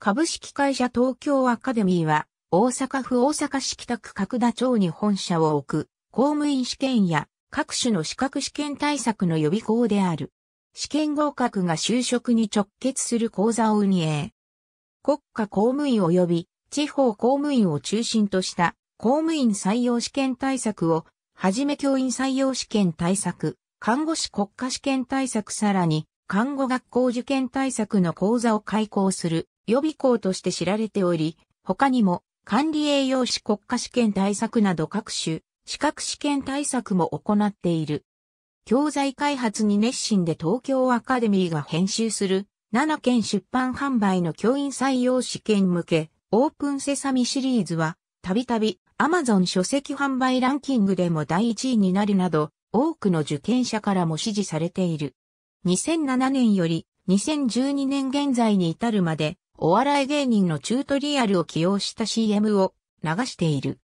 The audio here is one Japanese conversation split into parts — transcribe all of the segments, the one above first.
株式会社東京アカデミーは、大阪府大阪市北区角田町に本社を置く、公務員試験や各種の資格試験対策の予備校である。試験合格が就職に直結する講座を運営。国家公務員及び地方公務員を中心とした公務員採用試験対策を、はじめ教員採用試験対策、看護師国家試験対策さらに、看護学校受験対策の講座を開講する予備校として知られており、他にも管理栄養士国家試験対策など各種資格試験対策も行っている。教材開発に熱心で東京アカデミーが編集する7県出版販売の教員採用試験向けオープンセサミシリーズはたびたびアマゾン書籍販売ランキングでも第1位になるなど多くの受験者からも支持されている。2007年より2012年現在に至るまでお笑い芸人のチュートリアルを起用した CM を流している。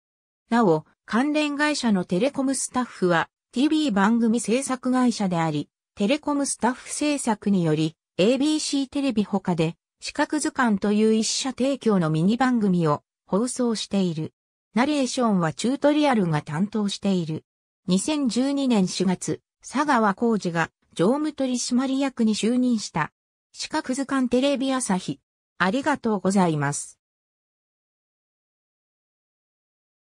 なお、関連会社のテレコムスタッフは TV 番組制作会社であり、テレコムスタッフ制作により ABC テレビ他で視覚図鑑という一社提供のミニ番組を放送している。ナレーションはチュートリアルが担当している。2012年4月、佐川浩二が常務取締役に就任した。視覚図鑑テレビ朝日。ありがとうございます。